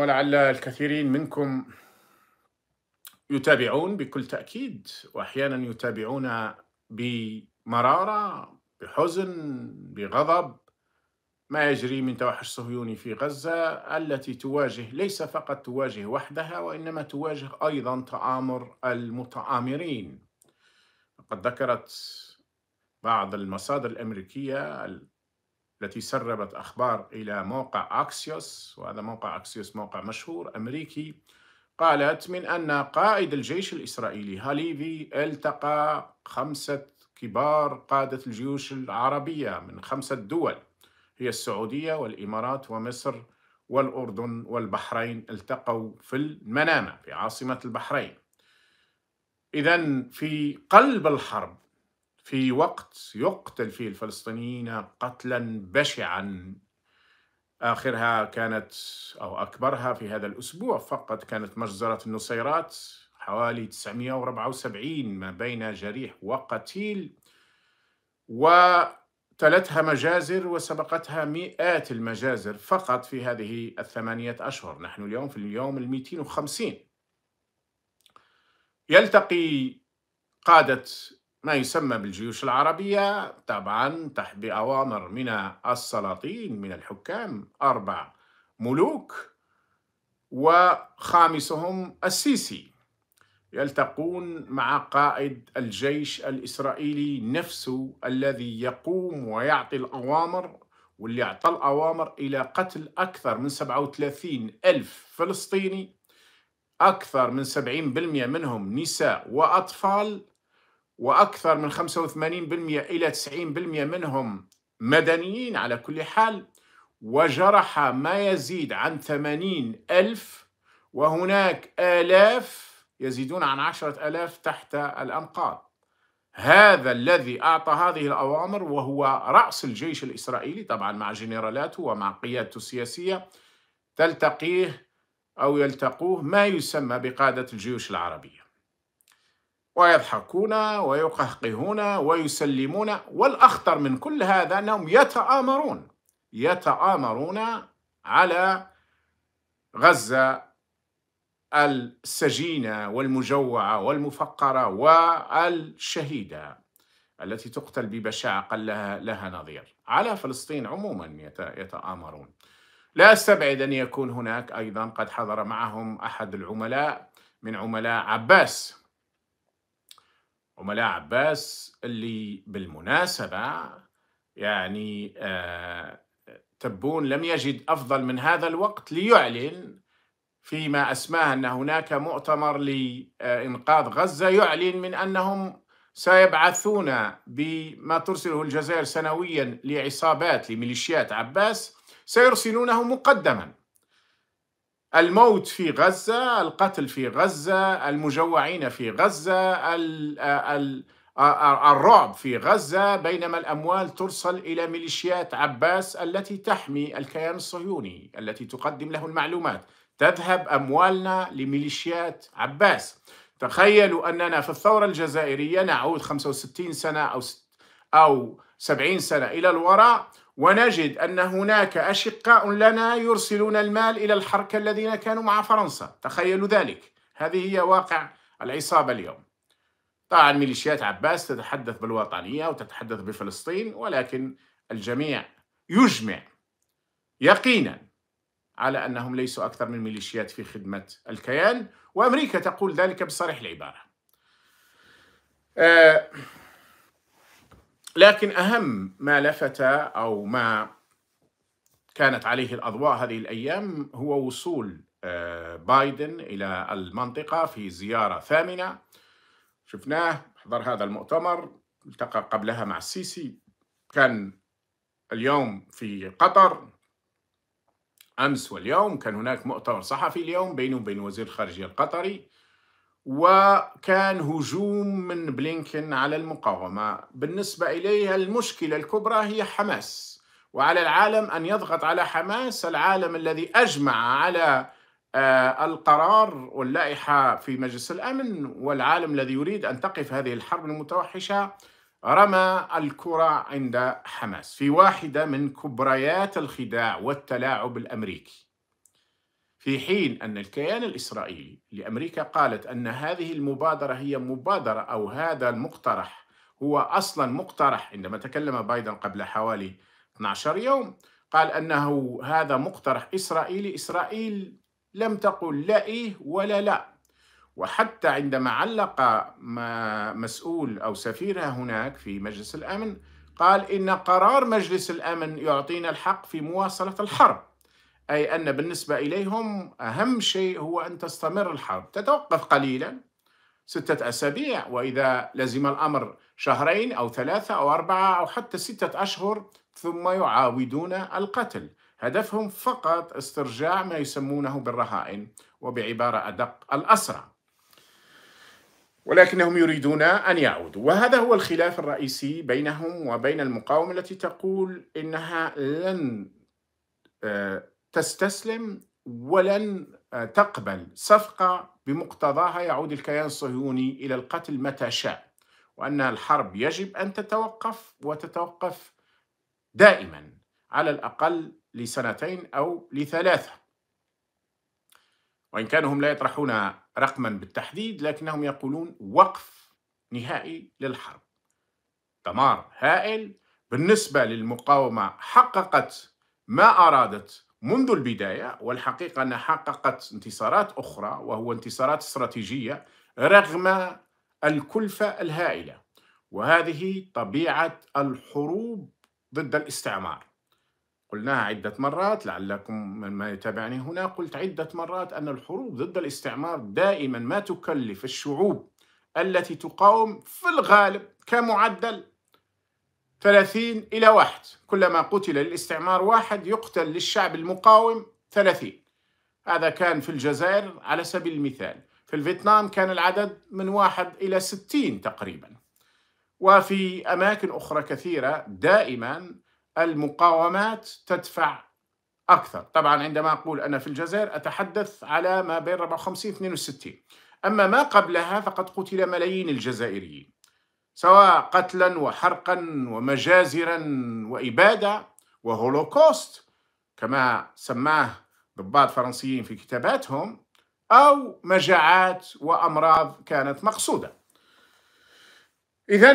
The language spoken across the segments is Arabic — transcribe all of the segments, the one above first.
ولعل الكثيرين منكم يتابعون بكل تأكيد وأحيانا يتابعون بمرارة بحزن بغضب ما يجري من توحش صهيوني في غزة التي تواجه ليس فقط تواجه وحدها وإنما تواجه أيضا تآمر المتآمرين قد ذكرت بعض المصادر الأمريكية التي سربت أخبار إلى موقع أكسيوس وهذا موقع أكسيوس موقع مشهور أمريكي قالت من أن قائد الجيش الإسرائيلي هاليفي التقى خمسة كبار قادة الجيوش العربية من خمسة دول هي السعودية والإمارات ومصر والأردن والبحرين التقوا في المنامة في عاصمة البحرين إذا في قلب الحرب في وقت يقتل فيه الفلسطينيين قتلا بشعا آخرها كانت أو أكبرها في هذا الأسبوع فقط كانت مجزرة النصيرات حوالي 974 ما بين جريح وقتيل وتلتها مجازر وسبقتها مئات المجازر فقط في هذه الثمانية أشهر نحن اليوم في اليوم ال 250 يلتقي قادة ما يسمى بالجيوش العربية طبعا تحت بأوامر من السلاطين من الحكام أربع ملوك وخامسهم السيسي يلتقون مع قائد الجيش الإسرائيلي نفسه الذي يقوم ويعطي الأوامر واللي أعطى الأوامر إلى قتل أكثر من 37 ألف فلسطيني أكثر من 70% منهم نساء وأطفال وأكثر من 85% إلى 90% منهم مدنيين على كل حال وجرح ما يزيد عن 80 ألف وهناك آلاف يزيدون عن عشرة ألاف تحت الأنقاض هذا الذي أعطى هذه الأوامر وهو رأس الجيش الإسرائيلي طبعا مع جنرالاته ومع قيادته السياسية تلتقيه أو يلتقوه ما يسمى بقادة الجيوش العربية ويضحكون ويقهقهون ويسلمون والأخطر من كل هذا أنهم يتآمرون يتآمرون على غزة السجينة والمجوعة والمفقرة والشهيدة التي تقتل ببشاعة قل لها, لها نظير على فلسطين عموما يتآمرون لا أستبعد أن يكون هناك أيضا قد حضر معهم أحد العملاء من عملاء عباس عملاء عباس اللي بالمناسبة يعني آه تبون لم يجد أفضل من هذا الوقت ليعلن فيما أسماه أن هناك مؤتمر لإنقاذ غزة يعلن من أنهم سيبعثون بما ترسله الجزائر سنويا لعصابات لميليشيات عباس سيرسلونه مقدما الموت في غزة القتل في غزة المجوعين في غزة آه، آه، آه، الرعب في غزة بينما الأموال ترسل إلى ميليشيات عباس التي تحمي الكيان الصهيوني التي تقدم له المعلومات تذهب أموالنا لميليشيات عباس تخيلوا أننا في الثورة الجزائرية نعود 65 سنة أو أو سبعين سنة إلى الوراء ونجد أن هناك أشقاء لنا يرسلون المال إلى الحركة الذين كانوا مع فرنسا تخيلوا ذلك هذه هي واقع العصابة اليوم طبعا ميليشيات عباس تتحدث بالوطنية وتتحدث بفلسطين ولكن الجميع يجمع يقينا على أنهم ليسوا أكثر من ميليشيات في خدمة الكيان وأمريكا تقول ذلك بصريح العبارة آه لكن أهم ما لفت أو ما كانت عليه الأضواء هذه الأيام هو وصول آه، بايدن إلى المنطقة في زيارة ثامنة شفناه حضر هذا المؤتمر التقى قبلها مع السيسي كان اليوم في قطر أمس واليوم كان هناك مؤتمر صحفي اليوم بينه وبين وزير الخارجية القطري وكان هجوم من بلينكن على المقاومة بالنسبة إليها المشكلة الكبرى هي حماس وعلى العالم أن يضغط على حماس العالم الذي أجمع على آه، القرار واللائحة في مجلس الأمن والعالم الذي يريد أن تقف هذه الحرب المتوحشة رمى الكرة عند حماس في واحدة من كبريات الخداع والتلاعب الأمريكي في حين أن الكيان الإسرائيلي لأمريكا قالت أن هذه المبادرة هي مبادرة أو هذا المقترح هو أصلا مقترح عندما تكلم بايدن قبل حوالي 12 يوم قال أنه هذا مقترح إسرائيلي إسرائيل لم تقل لا إيه ولا لا وحتى عندما علق ما مسؤول أو سفيرها هناك في مجلس الأمن قال إن قرار مجلس الأمن يعطينا الحق في مواصلة الحرب أي أن بالنسبة إليهم أهم شيء هو أن تستمر الحرب تتوقف قليلا ستة أسابيع وإذا لزم الأمر شهرين أو ثلاثة أو أربعة أو حتى ستة أشهر ثم يعاودون القتل هدفهم فقط استرجاع ما يسمونه بالرهائن وبعبارة أدق الأسرى ولكنهم يريدون أن يعودوا وهذا هو الخلاف الرئيسي بينهم وبين المقاومة التي تقول إنها لن آه، تستسلم ولن آه، تقبل صفقة بمقتضاها يعود الكيان الصهيوني إلى القتل متى شاء وأن الحرب يجب أن تتوقف وتتوقف دائما على الأقل لسنتين أو لثلاثة وإن كانوا هم لا يطرحون رقما بالتحديد لكنهم يقولون وقف نهائي للحرب دمار هائل بالنسبة للمقاومة حققت ما أرادت منذ البداية والحقيقة أنها حققت انتصارات أخرى وهو انتصارات استراتيجية رغم الكلفة الهائلة وهذه طبيعة الحروب ضد الاستعمار قلناها عدة مرات لعلكم من ما يتابعني هنا قلت عدة مرات أن الحروب ضد الاستعمار دائما ما تكلف الشعوب التي تقاوم في الغالب كمعدل 30 إلى واحد كلما قتل للاستعمار واحد يقتل للشعب المقاوم 30 هذا كان في الجزائر على سبيل المثال في الفيتنام كان العدد من واحد إلى 60 تقريبا وفي أماكن أخرى كثيرة دائما المقاومات تدفع أكثر طبعا عندما أقول أنا في الجزائر أتحدث على ما بين 54 62 أما ما قبلها فقد قتل ملايين الجزائريين سواء قتلا وحرقا ومجازرا وإبادة وهولوكوست كما سماه ضباط فرنسيين في كتاباتهم أو مجاعات وأمراض كانت مقصودة إذا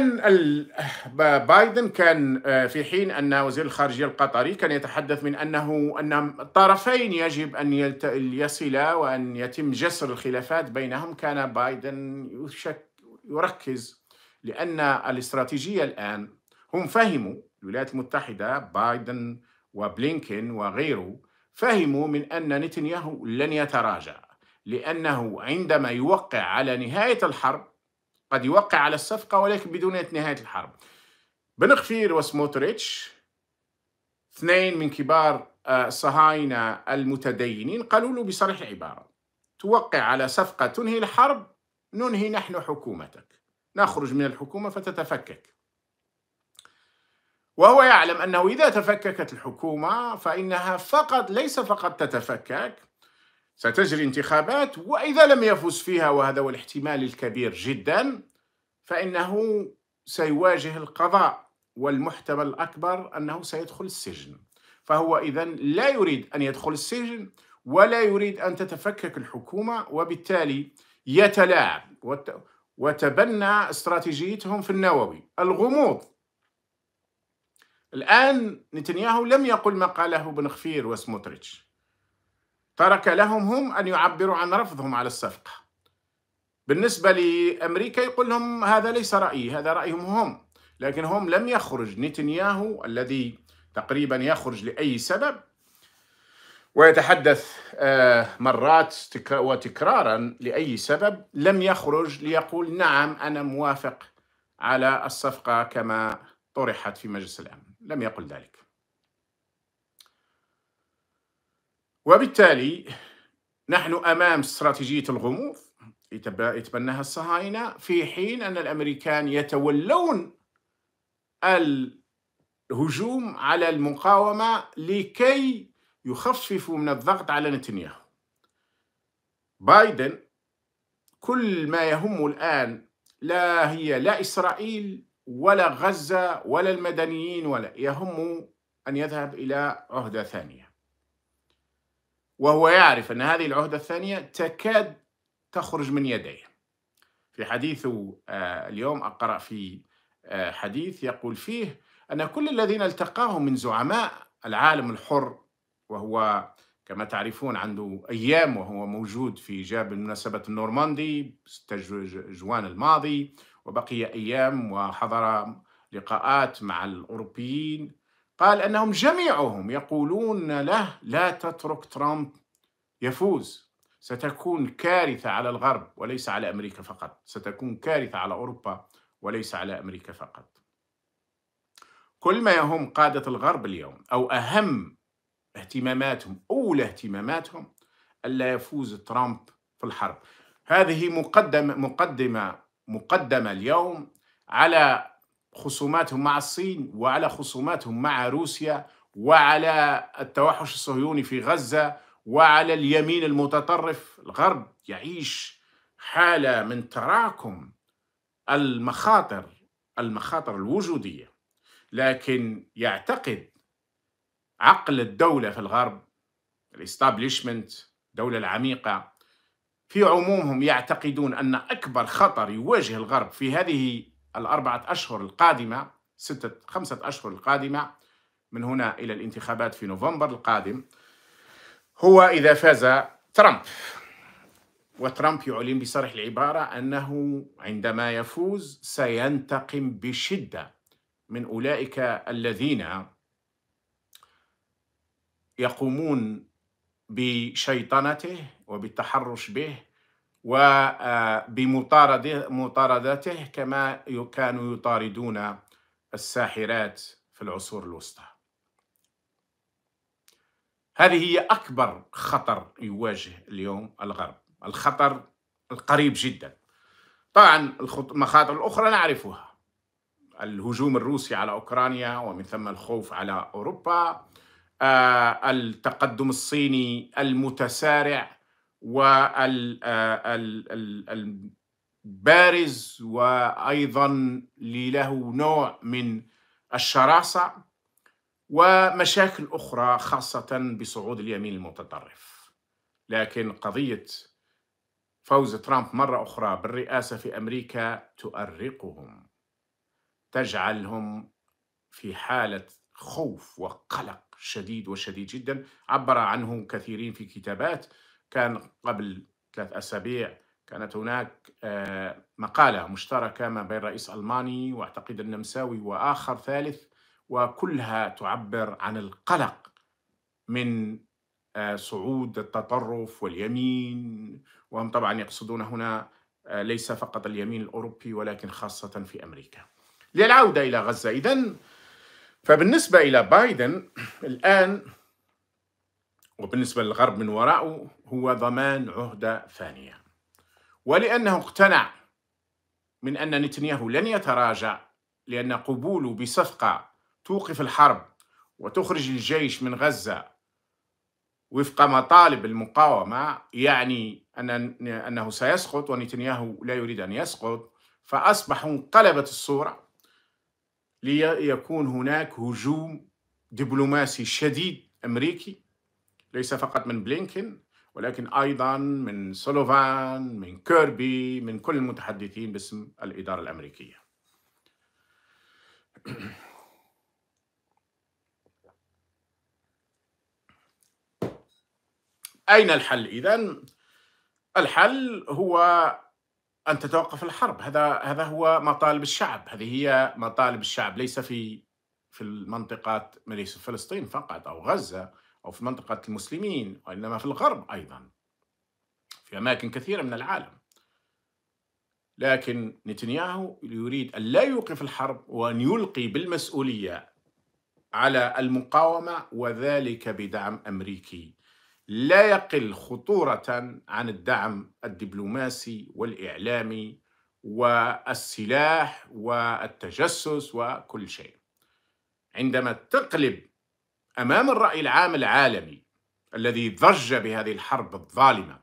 بايدن كان آه، في حين أن وزير الخارجية القطري كان يتحدث من أنه أن الطرفين يجب أن يصلا وأن يتم جسر الخلافات بينهم كان بايدن يركز لأن الاستراتيجية الآن هم فهموا الولايات المتحدة بايدن وبلينكين وغيره فهموا من أن نتنياهو لن يتراجع لأنه عندما يوقع على نهاية الحرب قد يوقع على الصفقة ولكن بدون نهاية الحرب بن خفير وسموتريتش اثنين من كبار الصهاينة آه، المتدينين قالوا له بصريح العبارة توقع على صفقة تنهي الحرب ننهي نحن حكومتك نخرج من الحكومة فتتفكك وهو يعلم أنه إذا تفككت الحكومة فإنها فقط ليس فقط تتفكك ستجري انتخابات وإذا لم يفز فيها وهذا هو الاحتمال الكبير جدا فإنه سيواجه القضاء والمحتمل الأكبر أنه سيدخل السجن فهو إذا لا يريد أن يدخل السجن ولا يريد أن تتفكك الحكومة وبالتالي يتلاعب وتبنى استراتيجيتهم في النووي الغموض الآن نتنياهو لم يقل ما قاله بن خفير وسموتريتش ترك لهم هم أن يعبروا عن رفضهم على الصفقة بالنسبة لأمريكا يقول لهم هذا ليس رأيي هذا رأيهم هم لكن هم لم يخرج نتنياهو الذي تقريبا يخرج لأي سبب ويتحدث آه، مرات وتكرارا لأي سبب لم يخرج ليقول نعم أنا موافق على الصفقة كما طرحت في مجلس الأمن لم يقل ذلك وبالتالي نحن أمام استراتيجية الغموض يتبناها الصهاينة في حين أن الأمريكان يتولون الهجوم على المقاومة لكي يخففوا من الضغط على نتنياهو بايدن كل ما يهمه الآن لا هي لا إسرائيل ولا غزة ولا المدنيين ولا يهمه أن يذهب إلى عهدة ثانية وهو يعرف أن هذه العهدة الثانية تكاد تخرج من يديه في حديثه آه، اليوم أقرأ في آه، حديث يقول فيه أن كل الذين التقاهم من زعماء العالم الحر وهو كما تعرفون عنده أيام وهو موجود في جاب مناسبة النورماندي 6 جوان الماضي وبقي أيام وحضر لقاءات مع الأوروبيين قال أنهم جميعهم يقولون له لا تترك ترامب يفوز ستكون كارثة على الغرب وليس على أمريكا فقط ستكون كارثة على أوروبا وليس على أمريكا فقط كل ما يهم قادة الغرب اليوم أو أهم اهتماماتهم أولى اهتماماتهم ألا يفوز ترامب في الحرب هذه مقدمة مقدمة مقدمة اليوم على خصوماتهم مع الصين وعلى خصوماتهم مع روسيا وعلى التوحش الصهيوني في غزة وعلى اليمين المتطرف الغرب يعيش حالة من تراكم المخاطر المخاطر الوجودية لكن يعتقد عقل الدولة في الغرب الاستابليشمنت الدولة العميقة في عمومهم يعتقدون أن أكبر خطر يواجه الغرب في هذه الأربعة أشهر القادمة ستة خمسة أشهر القادمة من هنا إلى الانتخابات في نوفمبر القادم هو إذا فاز ترامب وترامب يعلن بصريح العبارة أنه عندما يفوز سينتقم بشدة من أولئك الذين يقومون بشيطنته وبالتحرش به وبمطاردته آه، كما كانوا يطاردون الساحرات في العصور الوسطى هذه هي أكبر خطر يواجه اليوم الغرب الخطر القريب جدا طبعا المخاطر الأخرى نعرفها الهجوم الروسي على أوكرانيا ومن ثم الخوف على أوروبا آه، التقدم الصيني المتسارع والبارز آه، وايضا له نوع من الشراسه ومشاكل اخرى خاصه بصعود اليمين المتطرف لكن قضيه فوز ترامب مره اخرى بالرئاسه في امريكا تؤرقهم تجعلهم في حاله خوف وقلق شديد وشديد جدا عبر عنه كثيرين في كتابات كان قبل ثلاث أسابيع كانت هناك آه، مقالة مشتركة ما بين رئيس ألماني وأعتقد النمساوي وآخر ثالث وكلها تعبر عن القلق من آه، صعود التطرف واليمين وهم طبعا يقصدون هنا آه، ليس فقط اليمين الأوروبي ولكن خاصة في أمريكا للعودة إلى غزة إذن فبالنسبة إلى بايدن الآن وبالنسبة للغرب من وراءه هو ضمان عهدة ثانية ولأنه اقتنع من أن نتنياهو لن يتراجع لأن قبوله بصفقة توقف الحرب وتخرج الجيش من غزة وفق مطالب المقاومة يعني أن أنه سيسقط ونتنياهو لا يريد أن يسقط فأصبح انقلبت الصورة ليكون هناك هجوم دبلوماسي شديد أمريكي ليس فقط من بلينكن ولكن أيضا من سولوفان من كيربي من كل المتحدثين باسم الإدارة الأمريكية أين الحل إذن؟ الحل هو أن تتوقف الحرب هذا هذا هو مطالب الشعب هذه هي مطالب الشعب ليس في في المنطقات ليس في فلسطين فقط أو غزة أو في منطقة المسلمين وإنما في الغرب أيضا في أماكن كثيرة من العالم لكن نتنياهو يريد أن لا يوقف الحرب وأن يلقي بالمسؤولية على المقاومة وذلك بدعم أمريكي لا يقل خطورة عن الدعم الدبلوماسي والإعلامي والسلاح والتجسس وكل شيء عندما تقلب أمام الرأي العام العالمي الذي ضج بهذه الحرب الظالمة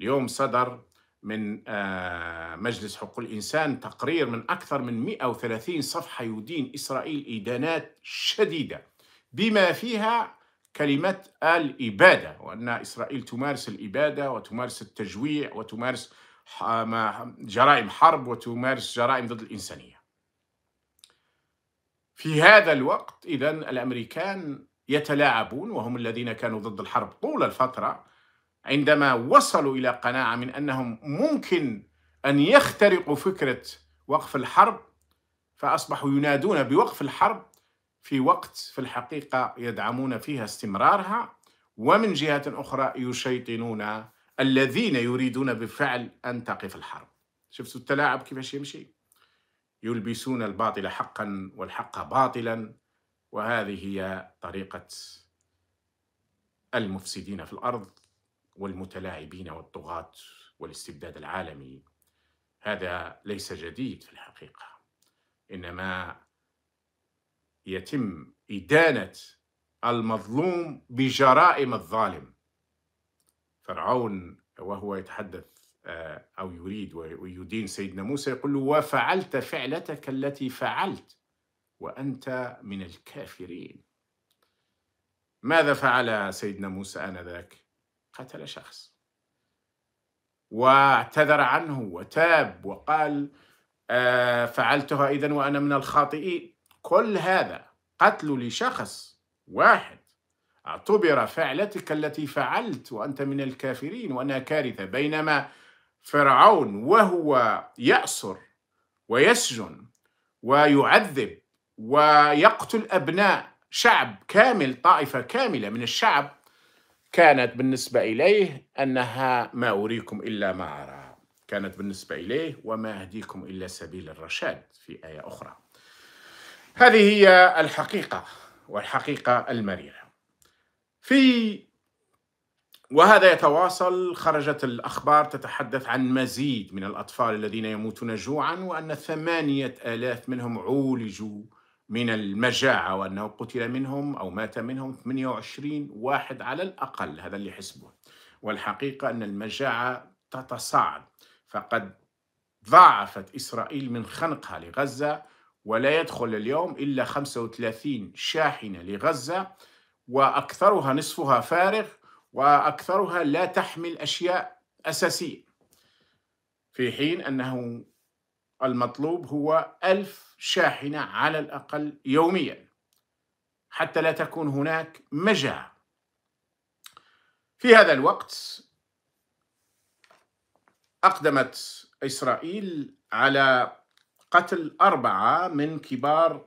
اليوم صدر من آه، مجلس حقوق الإنسان تقرير من أكثر من 130 صفحة يدين إسرائيل إدانات شديدة بما فيها كلمة الإبادة وأن إسرائيل تمارس الإبادة وتمارس التجويع وتمارس جرائم حرب وتمارس جرائم ضد الإنسانية في هذا الوقت إذا الأمريكان يتلاعبون وهم الذين كانوا ضد الحرب طول الفترة عندما وصلوا إلى قناعة من أنهم ممكن أن يخترقوا فكرة وقف الحرب فأصبحوا ينادون بوقف الحرب في وقت في الحقيقة يدعمون فيها استمرارها ومن جهة أخرى يشيطنون الذين يريدون بالفعل أن تقف الحرب شفتوا التلاعب كيفاش يمشي يلبسون الباطل حقا والحق باطلا وهذه هي طريقة المفسدين في الأرض والمتلاعبين والطغاة والاستبداد العالمي هذا ليس جديد في الحقيقة إنما يتم إدانة المظلوم بجرائم الظالم فرعون وهو يتحدث آه، أو يريد ويدين سيدنا موسى يقول له وفعلت فعلتك التي فعلت وأنت من الكافرين ماذا فعل سيدنا موسى آنذاك؟ قتل شخص واعتذر عنه وتاب وقال آه، فعلتها إذا وأنا من الخاطئين كل هذا قتل لشخص واحد اعتبر فعلتك التي فعلت وأنت من الكافرين وأنها كارثة بينما فرعون وهو يأسر ويسجن ويعذب ويقتل أبناء شعب كامل طائفة كاملة من الشعب كانت بالنسبة إليه أنها ما أريكم إلا ما أرى كانت بالنسبة إليه وما أهديكم إلا سبيل الرشاد في آية أخرى هذه هي الحقيقة والحقيقة المريرة في وهذا يتواصل خرجت الأخبار تتحدث عن مزيد من الأطفال الذين يموتون جوعا وأن ثمانية آلاف منهم عولجوا من المجاعة وأنه قتل منهم أو مات منهم 28 واحد على الأقل هذا اللي حسبه والحقيقة أن المجاعة تتصاعد فقد ضاعفت إسرائيل من خنقها لغزة ولا يدخل اليوم إلا 35 شاحنة لغزة وأكثرها نصفها فارغ وأكثرها لا تحمل أشياء أساسية في حين أنه المطلوب هو ألف شاحنة على الأقل يوميا حتى لا تكون هناك مجاعة في هذا الوقت أقدمت إسرائيل على قتل أربعة من كبار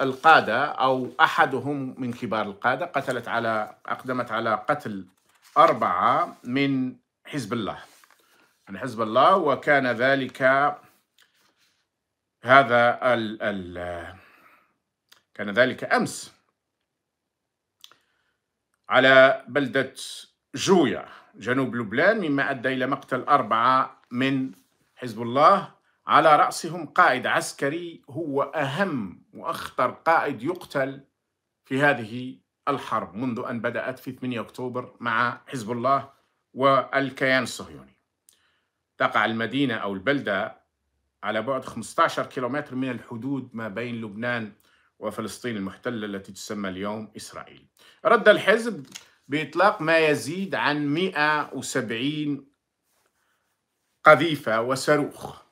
القادة أو أحدهم من كبار القادة قتلت على أقدمت على قتل أربعة من حزب الله من حزب الله وكان ذلك هذا ال ال كان ذلك أمس على بلدة جويا جنوب لبنان مما أدى إلى مقتل أربعة من حزب الله على رأسهم قائد عسكري هو أهم وأخطر قائد يقتل في هذه الحرب منذ أن بدأت في 8 أكتوبر مع حزب الله والكيان الصهيوني تقع المدينة أو البلدة على بعد 15 كيلومتر من الحدود ما بين لبنان وفلسطين المحتلة التي تسمى اليوم إسرائيل رد الحزب بإطلاق ما يزيد عن 170 قذيفة وصاروخ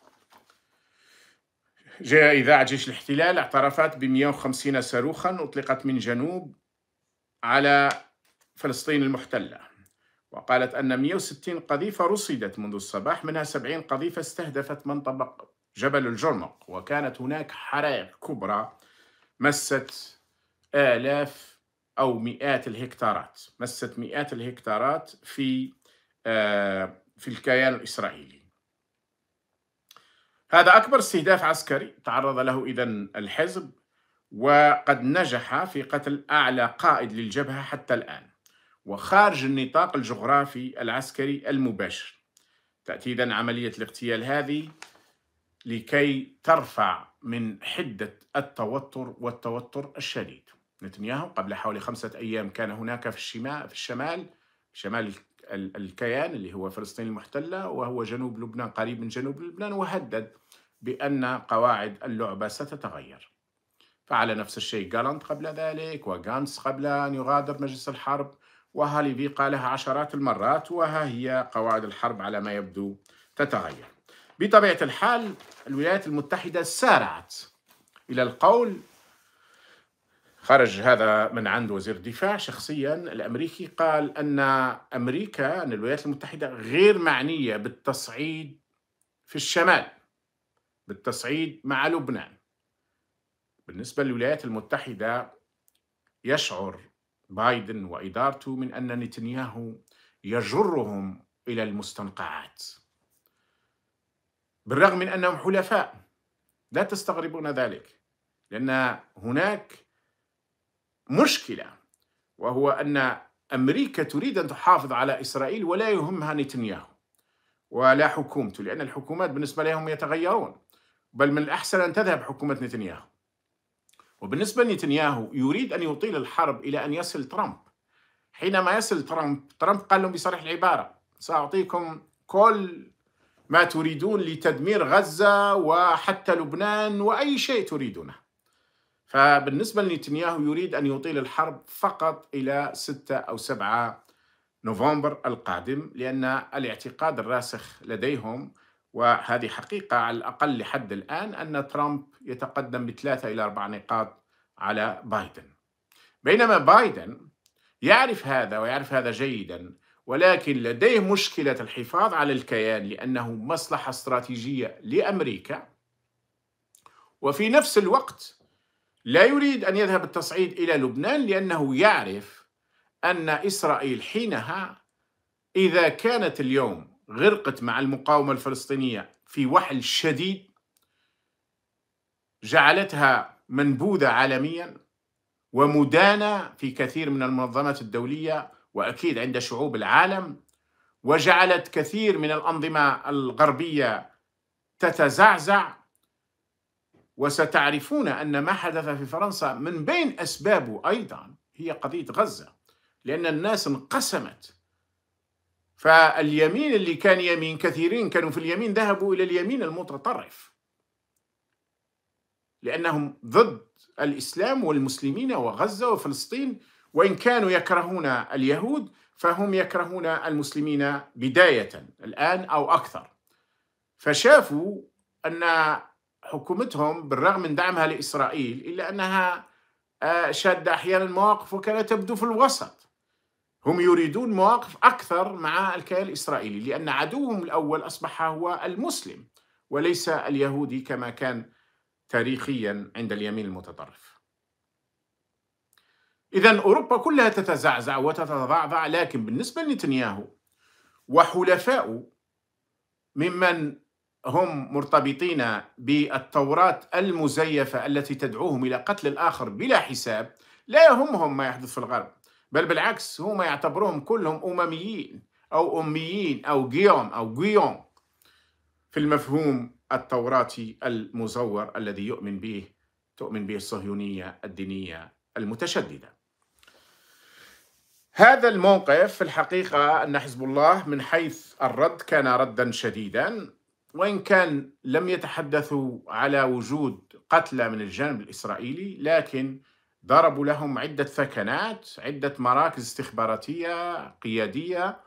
جاء إذاعة جيش الاحتلال اعترفت ب 150 صاروخا أطلقت من جنوب على فلسطين المحتلة وقالت أن 160 قذيفة رصدت منذ الصباح منها 70 قذيفة استهدفت منطقة جبل الجرمق وكانت هناك حرائق كبرى مست آلاف أو مئات الهكتارات مست مئات الهكتارات في آه، في الكيان الإسرائيلي هذا أكبر استهداف عسكري تعرض له إذا الحزب وقد نجح في قتل أعلى قائد للجبهة حتى الآن وخارج النطاق الجغرافي العسكري المباشر تأتي إذن عملية الاغتيال هذه لكي ترفع من حدة التوتر والتوتر الشديد نتنياهو قبل حوالي خمسة أيام كان هناك في الشمال في الشمال شمال الكيان اللي هو فلسطين المحتلة وهو جنوب لبنان قريب من جنوب لبنان وهدد بأن قواعد اللعبة ستتغير فعل نفس الشيء جالانت قبل ذلك وغانس قبل أن يغادر مجلس الحرب وهاليفي قالها عشرات المرات وها هي قواعد الحرب على ما يبدو تتغير بطبيعة الحال الولايات المتحدة سارعت إلى القول خرج هذا من عند وزير الدفاع شخصيا الامريكي قال ان امريكا ان الولايات المتحده غير معنيه بالتصعيد في الشمال بالتصعيد مع لبنان بالنسبة للولايات المتحدة يشعر بايدن وإدارته من أن نتنياهو يجرهم إلى المستنقعات بالرغم من أنهم حلفاء لا تستغربون ذلك لأن هناك مشكلة وهو أن أمريكا تريد أن تحافظ على إسرائيل ولا يهمها نتنياهو ولا حكومته لأن الحكومات بالنسبة لهم يتغيرون بل من الأحسن أن تذهب حكومة نتنياهو وبالنسبة لنتنياهو يريد أن يطيل الحرب إلى أن يصل ترامب حينما يصل ترامب ترامب قال لهم بصريح العبارة سأعطيكم كل ما تريدون لتدمير غزة وحتى لبنان وأي شيء تريدونه فبالنسبة لنتنياهو يريد أن يطيل الحرب فقط إلى 6 أو 7 نوفمبر القادم لأن الاعتقاد الراسخ لديهم وهذه حقيقة على الأقل لحد الآن أن ترامب يتقدم بثلاثة إلى أربع نقاط على بايدن بينما بايدن يعرف هذا ويعرف هذا جيدا ولكن لديه مشكلة الحفاظ على الكيان لأنه مصلحة استراتيجية لأمريكا وفي نفس الوقت لا يريد أن يذهب التصعيد إلى لبنان لأنه يعرف أن إسرائيل حينها إذا كانت اليوم غرقت مع المقاومة الفلسطينية في وحل شديد جعلتها منبوذة عالميا ومدانة في كثير من المنظمات الدولية وأكيد عند شعوب العالم وجعلت كثير من الأنظمة الغربية تتزعزع وستعرفون أن ما حدث في فرنسا من بين أسبابه أيضا هي قضية غزة لأن الناس انقسمت فاليمين اللي كان يمين كثيرين كانوا في اليمين ذهبوا إلى اليمين المتطرف لأنهم ضد الإسلام والمسلمين وغزة وفلسطين وإن كانوا يكرهون اليهود فهم يكرهون المسلمين بداية الآن أو أكثر فشافوا أن حكومتهم بالرغم من دعمها لإسرائيل إلا أنها آه، شادة أحيانا مواقف وكانت تبدو في الوسط هم يريدون مواقف أكثر مع الكيان الإسرائيلي لأن عدوهم الأول أصبح هو المسلم وليس اليهودي كما كان تاريخيا عند اليمين المتطرف إذا أوروبا كلها تتزعزع وتتضعضع لكن بالنسبة لنتنياهو وحلفائه ممن هم مرتبطين بالتوراة المزيفة التي تدعوهم إلى قتل الآخر بلا حساب لا يهمهم ما يحدث في الغرب بل بالعكس هم يعتبروهم كلهم أمميين أو أميين أو جيوم أو جيوم في المفهوم التوراتي المزور الذي يؤمن به تؤمن به الصهيونية الدينية المتشددة هذا الموقف في الحقيقة أن حزب الله من حيث الرد كان ردا شديدا وإن كان لم يتحدثوا على وجود قتلى من الجانب الإسرائيلي لكن ضربوا لهم عدة ثكنات عدة مراكز استخباراتية قيادية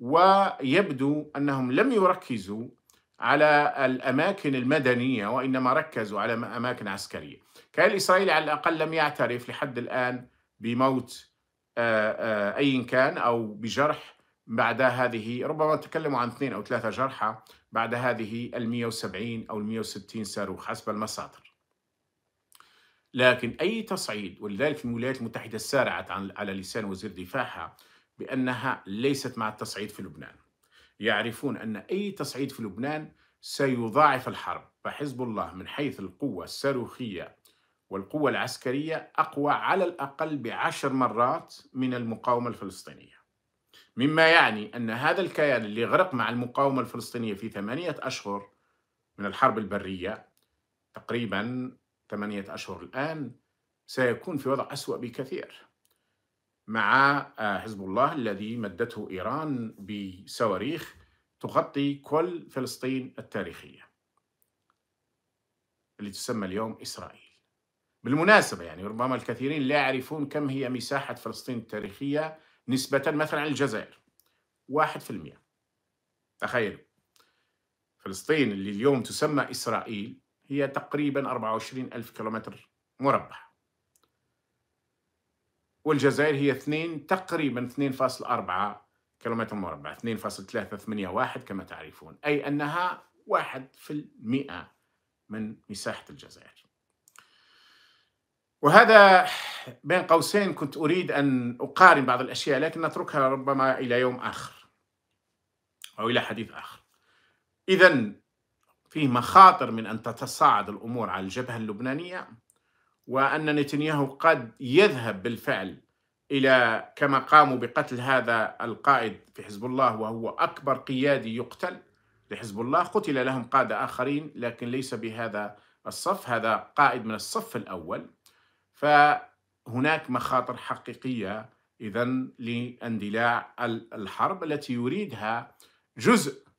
ويبدو أنهم لم يركزوا على الأماكن المدنية وإنما ركزوا على أماكن عسكرية كان الإسرائيلي على الأقل لم يعترف لحد الآن بموت آه، آه، أي كان أو بجرح بعد هذه ربما تكلموا عن اثنين أو ثلاثة جرحى بعد هذه ال 170 أو ال 160 صاروخ حسب المصادر لكن أي تصعيد ولذلك الولايات المتحدة سارعت على لسان وزير دفاعها بأنها ليست مع التصعيد في لبنان يعرفون أن أي تصعيد في لبنان سيضاعف الحرب فحزب الله من حيث القوة الصاروخية والقوة العسكرية أقوى على الأقل بعشر مرات من المقاومة الفلسطينية مما يعني أن هذا الكيان اللي غرق مع المقاومة الفلسطينية في ثمانية أشهر من الحرب البرية تقريبا ثمانية أشهر الآن سيكون في وضع أسوأ بكثير مع آه، حزب الله الذي مدته إيران بصواريخ تغطي كل فلسطين التاريخية اللي تسمى اليوم إسرائيل بالمناسبة يعني ربما الكثيرين لا يعرفون كم هي مساحة فلسطين التاريخية نسبة مثلا عن الجزائر واحد في المئة تخيلوا فلسطين اللي اليوم تسمى إسرائيل هي تقريبا 24 ألف كيلومتر مربع والجزائر هي 2 تقريبا 2.4 كيلومتر مربع 2.381 كما تعرفون أي أنها واحد في المئة من مساحة الجزائر وهذا بين قوسين كنت أريد أن أقارن بعض الأشياء لكن نتركها ربما إلى يوم آخر أو إلى حديث آخر إذا في مخاطر من أن تتصاعد الأمور على الجبهة اللبنانية وأن نتنياهو قد يذهب بالفعل إلى كما قاموا بقتل هذا القائد في حزب الله وهو أكبر قيادي يقتل لحزب الله قتل لهم قادة آخرين لكن ليس بهذا الصف هذا قائد من الصف الأول فهناك مخاطر حقيقية إذا لاندلاع الحرب التي يريدها جزء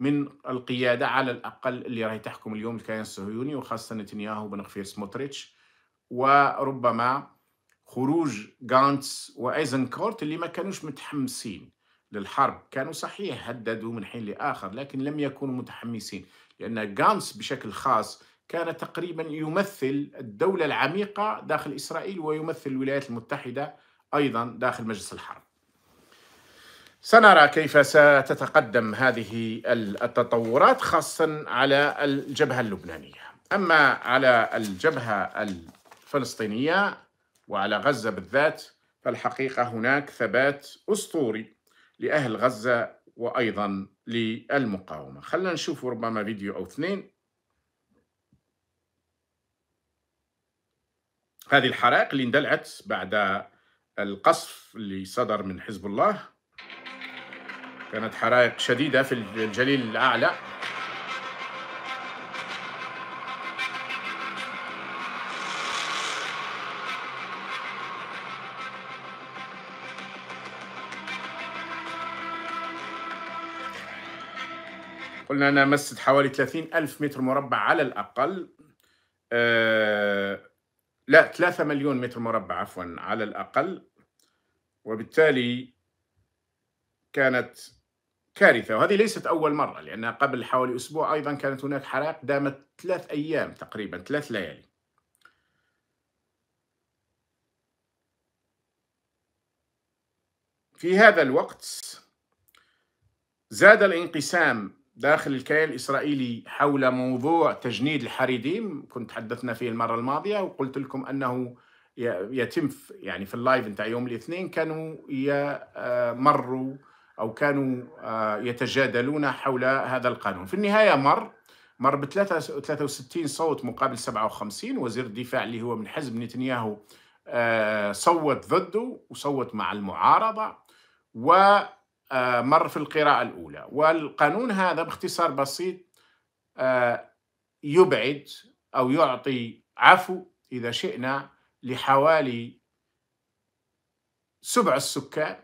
من القياده على الاقل اللي راهي تحكم اليوم الكيان الصهيوني وخاصه نتنياهو بن غفير سموتريتش وربما خروج غانتس وايزنكورت اللي ما كانوش متحمسين للحرب كانوا صحيح هددوا من حين لاخر لكن لم يكونوا متحمسين لان غانتس بشكل خاص كان تقريبا يمثل الدوله العميقه داخل اسرائيل ويمثل الولايات المتحده ايضا داخل مجلس الحرب سنرى كيف ستتقدم هذه التطورات خاصة على الجبهة اللبنانية أما على الجبهة الفلسطينية وعلى غزة بالذات فالحقيقة هناك ثبات أسطوري لأهل غزة وأيضا للمقاومة خلنا نشوف ربما فيديو أو اثنين هذه الحرائق اللي اندلعت بعد القصف اللي صدر من حزب الله كانت حرائق شديدة في الجليل الأعلى قلنا أنها مست حوالي 30 ألف متر مربع على الأقل آه، لا 3 مليون متر مربع عفوا على الأقل وبالتالي كانت كارثة وهذه ليست أول مرة لأنها قبل حوالي أسبوع أيضا كانت هناك حرائق دامت ثلاث أيام تقريبا ثلاث ليالي في هذا الوقت زاد الانقسام داخل الكيان الإسرائيلي حول موضوع تجنيد الحريديم كنت تحدثنا فيه المرة الماضية وقلت لكم أنه يتم يعني في اللايف نتاع يوم الاثنين كانوا يمروا آه، أو كانوا آه، يتجادلون حول هذا القانون في النهاية مر مر ب 63 صوت مقابل 57 وزير الدفاع اللي هو من حزب نتنياهو آه، صوت ضده وصوت مع المعارضة ومر آه، في القراءة الأولى والقانون هذا باختصار بسيط يبعد أو يعطي عفو إذا شئنا لحوالي سبع السكان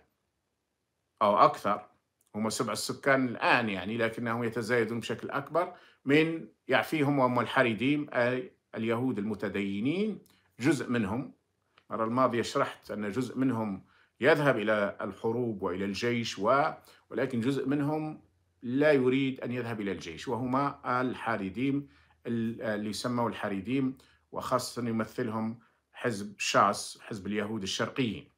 أو أكثر هم سبع السكان الآن يعني لكنهم يتزايدون بشكل أكبر من يعفيهم وهم الحريديم أي اليهود المتدينين جزء منهم المرة الماضية شرحت أن جزء منهم يذهب إلى الحروب وإلى الجيش و... ولكن جزء منهم لا يريد أن يذهب إلى الجيش وهما الحريديم اللي يسموا الحريديم وخاصة يمثلهم حزب شاس حزب اليهود الشرقيين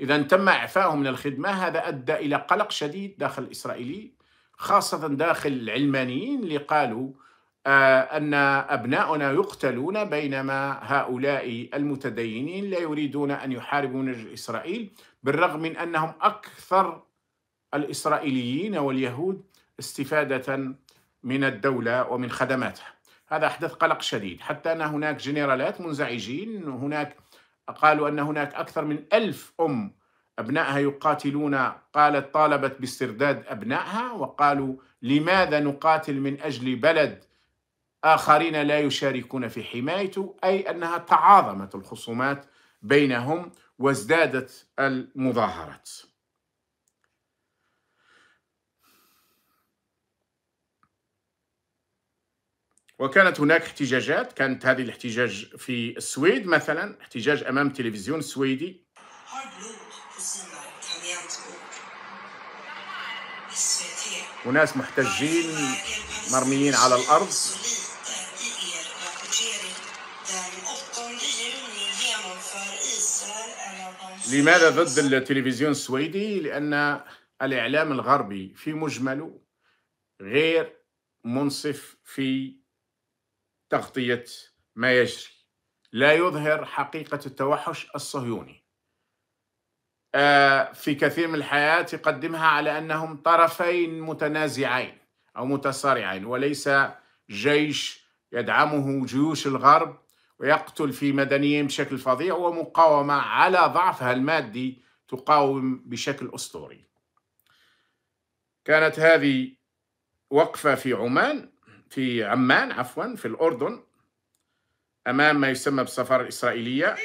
إذا تم إعفائهم من الخدمة هذا أدى إلى قلق شديد داخل الإسرائيلي خاصة داخل العلمانيين اللي قالوا آه، أن أبناؤنا يقتلون بينما هؤلاء المتدينين لا يريدون أن يحاربوا إسرائيل بالرغم من أنهم أكثر الإسرائيليين واليهود استفادة من الدولة ومن خدماتها هذا أحدث قلق شديد حتى أن هناك جنرالات منزعجين هناك قالوا أن هناك أكثر من ألف أم أبنائها يقاتلون قالت طالبت باسترداد أبنائها وقالوا لماذا نقاتل من أجل بلد آخرين لا يشاركون في حمايته أي أنها تعاظمت الخصومات بينهم وازدادت المظاهرات وكانت هناك احتجاجات كانت هذه الاحتجاج في السويد مثلا احتجاج امام التلفزيون السويدي وناس محتجين مرميين على الارض لماذا ضد التلفزيون السويدي؟ لأن الإعلام الغربي في مجمله غير منصف في تغطية ما يجري لا يظهر حقيقة التوحش الصهيوني آه، في كثير من الحياة يقدمها على أنهم طرفين متنازعين أو متصارعين وليس جيش يدعمه جيوش الغرب ويقتل في مدنيين بشكل فظيع ومقاومة على ضعفها المادي تقاوم بشكل أسطوري كانت هذه وقفة في عمان في عمان عفوا في الأردن أمام ما يسمى بالسفارة الإسرائيلية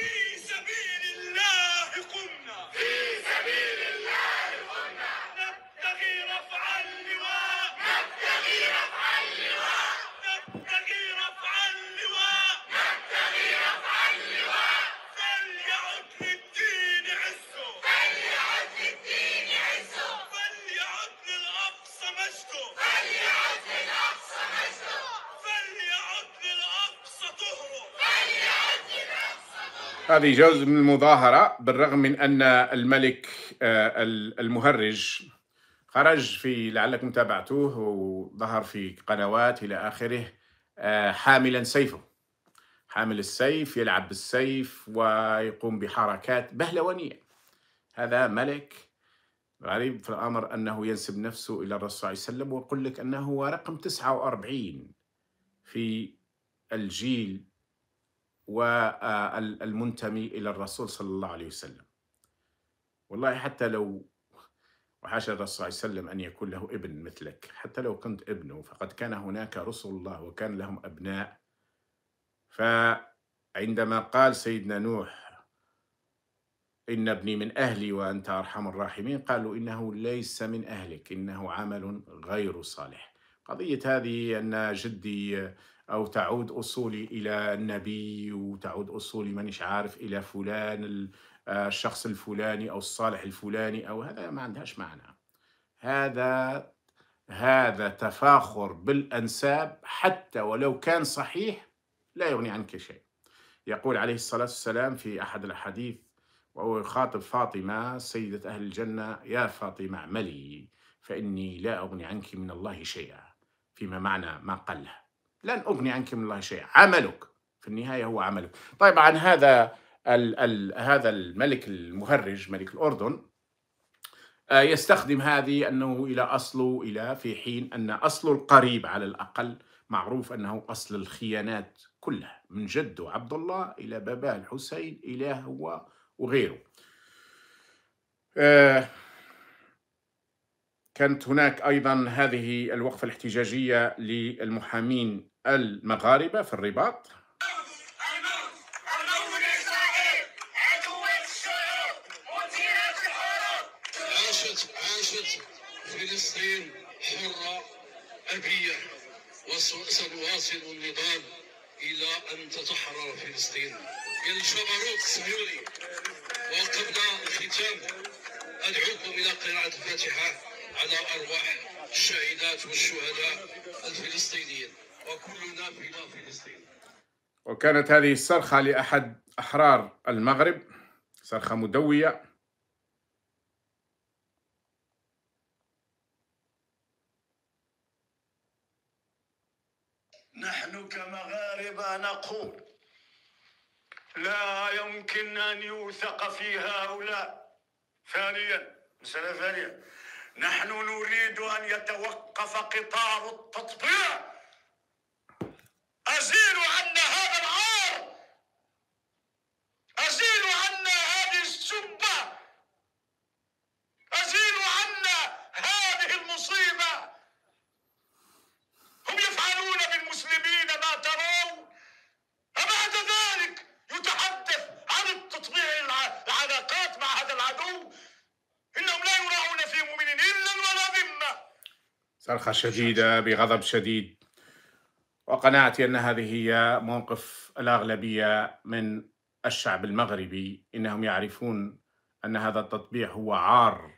هذا جزء من المظاهرة بالرغم من أن الملك آه، المهرج خرج في لعلكم تابعتوه وظهر في قنوات إلى آخره آه، حاملا سيفه حامل السيف يلعب بالسيف ويقوم بحركات بهلوانية هذا ملك غريب في الأمر أنه ينسب نفسه إلى الرسول صلى الله عليه وسلم ويقول لك أنه هو رقم 49 في الجيل والمنتمي إلى الرسول صلى الله عليه وسلم والله حتى لو وحاشا الرسول صلى الله عليه وسلم أن يكون له ابن مثلك حتى لو كنت ابنه فقد كان هناك رسل الله وكان لهم أبناء فعندما قال سيدنا نوح إن ابني من أهلي وأنت أرحم الراحمين قالوا إنه ليس من أهلك إنه عمل غير صالح قضية هذه أن جدي أو تعود أصولي إلى النبي وتعود أصولي مانيش عارف إلى فلان آه، الشخص الفلاني أو الصالح الفلاني أو هذا ما عندهاش معنى هذا هذا تفاخر بالأنساب حتى ولو كان صحيح لا يغني عنك شيء يقول عليه الصلاة والسلام في أحد الأحاديث وهو يخاطب فاطمة سيدة أهل الجنة يا فاطمة اعملي فإني لا أغني عنك من الله شيئا فيما معنى ما قلها لن أغني عنك من الله شيئا عملك في النهاية هو عملك طبعا هذا ال ال هذا الملك المهرج ملك الأردن آه، يستخدم هذه أنه إلى أصله إلى في حين أن أصله القريب على الأقل معروف أنه أصل الخيانات كلها من جده عبد الله إلى باباه الحسين إلى هو وغيره آه، كانت هناك أيضا هذه الوقفة الاحتجاجية للمحامين المغاربة في الرباط فلسطين حرة أبية وسنواصل النضال إلى أن تتحرر فلسطين من الجبروت الصهيوني وقبل الختام أدعوكم إلى قراءة الفاتحة على أرواح الشهيدات والشهداء الفلسطينيين وكلنا في فلسطين وكانت هذه الصرخة لأحد أحرار المغرب صرخة مدوية نحن كمغاربة نقول لا يمكن أن يوثق في هؤلاء ثانيا مسألة ثانية نحن نريد أن يتوقف قطار التطبيع شديدة بغضب شديد وقناعتي أن هذه هي موقف الأغلبية من الشعب المغربي إنهم يعرفون أن هذا التطبيع هو عار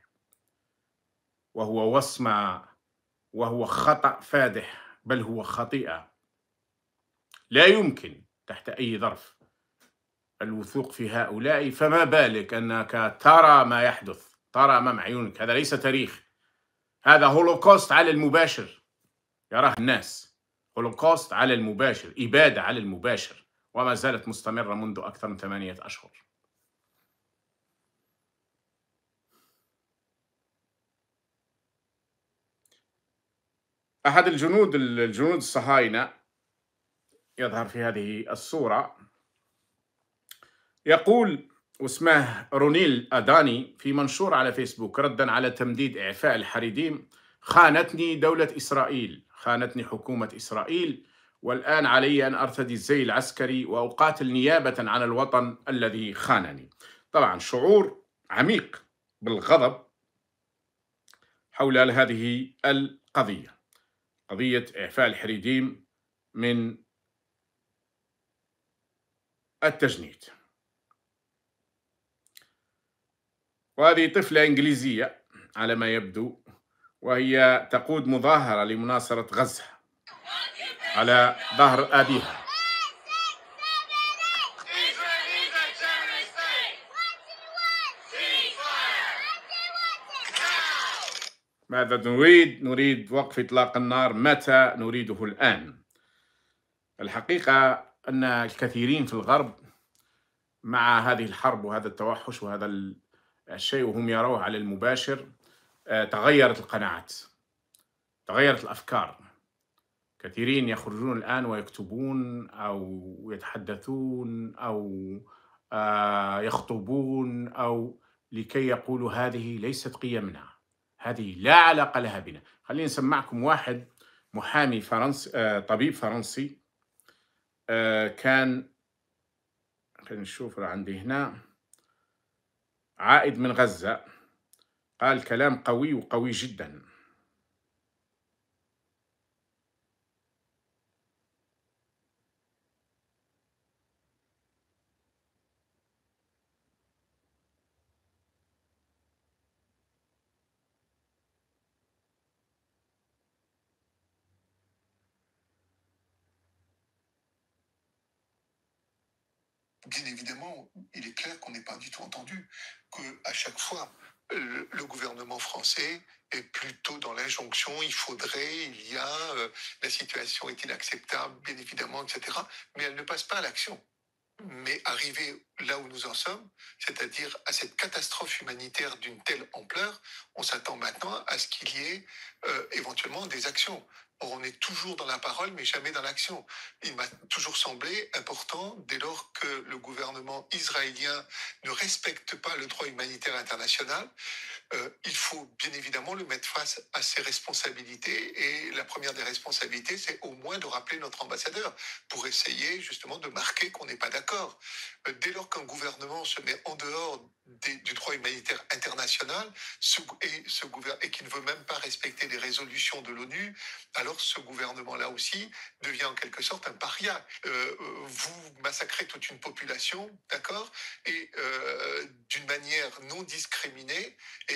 وهو وصمة وهو خطأ فادح بل هو خطيئة لا يمكن تحت أي ظرف الوثوق في هؤلاء فما بالك أنك ترى ما يحدث ترى أمام عيونك هذا ليس تاريخ هذا هولوكوست على المباشر يراه الناس هولوكوست على المباشر إبادة على المباشر وما زالت مستمرة منذ أكثر من ثمانية أشهر أحد الجنود الجنود الصهاينة يظهر في هذه الصورة يقول واسمه رونيل أداني في منشور على فيسبوك ردا على تمديد إعفاء الحريديم خانتني دولة إسرائيل خانتني حكومة إسرائيل والآن علي أن أرتدي الزي العسكري وأقاتل نيابة عن الوطن الذي خانني طبعا شعور عميق بالغضب حول هذه القضية قضية إعفاء الحريديم من التجنيد وهذه طفلة إنجليزية على ما يبدو وهي تقود مظاهرة لمناصرة غزة على ظهر أبيها ماذا نريد؟ نريد وقف إطلاق النار متى نريده الآن الحقيقة أن الكثيرين في الغرب مع هذه الحرب وهذا التوحش وهذا الشيء وهم يروه على المباشر آه، تغيرت القناعات تغيرت الأفكار كثيرين يخرجون الآن ويكتبون أو يتحدثون أو آه، يخطبون أو لكي يقولوا هذه ليست قيمنا هذه لا علاقة لها بنا خلينا نسمعكم واحد محامي فرنسي آه، طبيب فرنسي كان خلينا نشوف عندي هنا عائد من غزة قال كلام قوي وقوي جدا il est clair qu'on n'est pas du tout entendu, qu'à chaque fois, euh, le, gouvernement français est plutôt dans l'injonction, il faudrait, il y a, euh, la situation est inacceptable, bien évidemment, etc. Mais elle ne passe pas à l'action. Mais arrivé là où nous en sommes, c'est-à-dire à cette catastrophe humanitaire d'une telle ampleur, on s'attend maintenant à ce qu'il y ait euh, éventuellement des actions on est toujours dans la parole, mais jamais dans l'action. Il m'a toujours semblé important, dès lors que le gouvernement israélien ne respecte pas le droit humanitaire international, euh, il faut bien évidemment le mettre face à ses responsabilités. Et la première des responsabilités, c'est au moins de rappeler notre ambassadeur pour essayer justement de marquer qu'on n'est pas d'accord. Euh, dès lors qu'un gouvernement se met en dehors du droit humanitaire international et, ce, et qui ne veut même pas respecter les résolutions de l'ONU, alors ce gouvernement-là aussi devient en quelque sorte un paria. Euh, vous massacrez toute une population, d'accord, et d'une manière non discriminée. Et